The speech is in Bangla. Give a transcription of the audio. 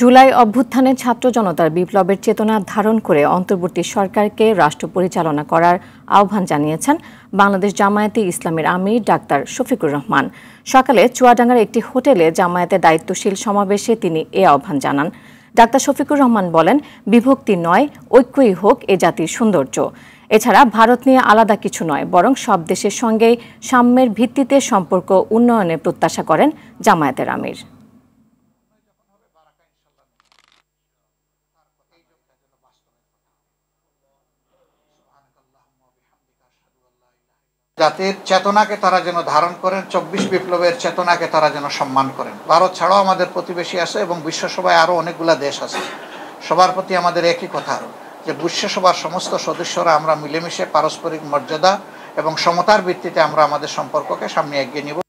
জুলাই অভ্যুত্থানে ছাত্র জনতার বিপ্লবের চেতনা ধারণ করে অন্তর্বর্তী সরকারকে রাষ্ট্র পরিচালনা করার আহ্বান জানিয়েছেন বাংলাদেশ জামায়াতে ইসলামের আমির ডাক্তার শফিকুর রহমান সকালে চুয়াডাঙ্গার একটি হোটেলে জামায়াতে দায়িত্বশীল সমাবেশে তিনি এ আহ্বান জানান ডাক্তার শফিকুর রহমান বলেন বিভক্তি নয় ঐক্যই হোক এ জাতির সৌন্দর্য এছাড়া ভারত নিয়ে আলাদা কিছু নয় বরং সব দেশের সঙ্গেই সাম্যের ভিত্তিতে সম্পর্ক উন্নয়নে প্রত্যাশা করেন জামায়াতের আমির জাতির চেতনাকে তারা যেন ধারণ করেন চব্বিশ বিপ্লবের চেতনাকে তারা যেন সম্মান করেন ভারত ছাড়াও আমাদের প্রতিবেশী আছে এবং বিশ্বসভায় আরও অনেকগুলো দেশ আছে সবার প্রতি আমাদের একই কথা যে বিশ্বসভার সমস্ত সদস্যরা আমরা মিলেমিশে পারস্পরিক মর্যাদা এবং সমতার ভিত্তিতে আমরা আমাদের সম্পর্ককে সামনে এগিয়ে নিব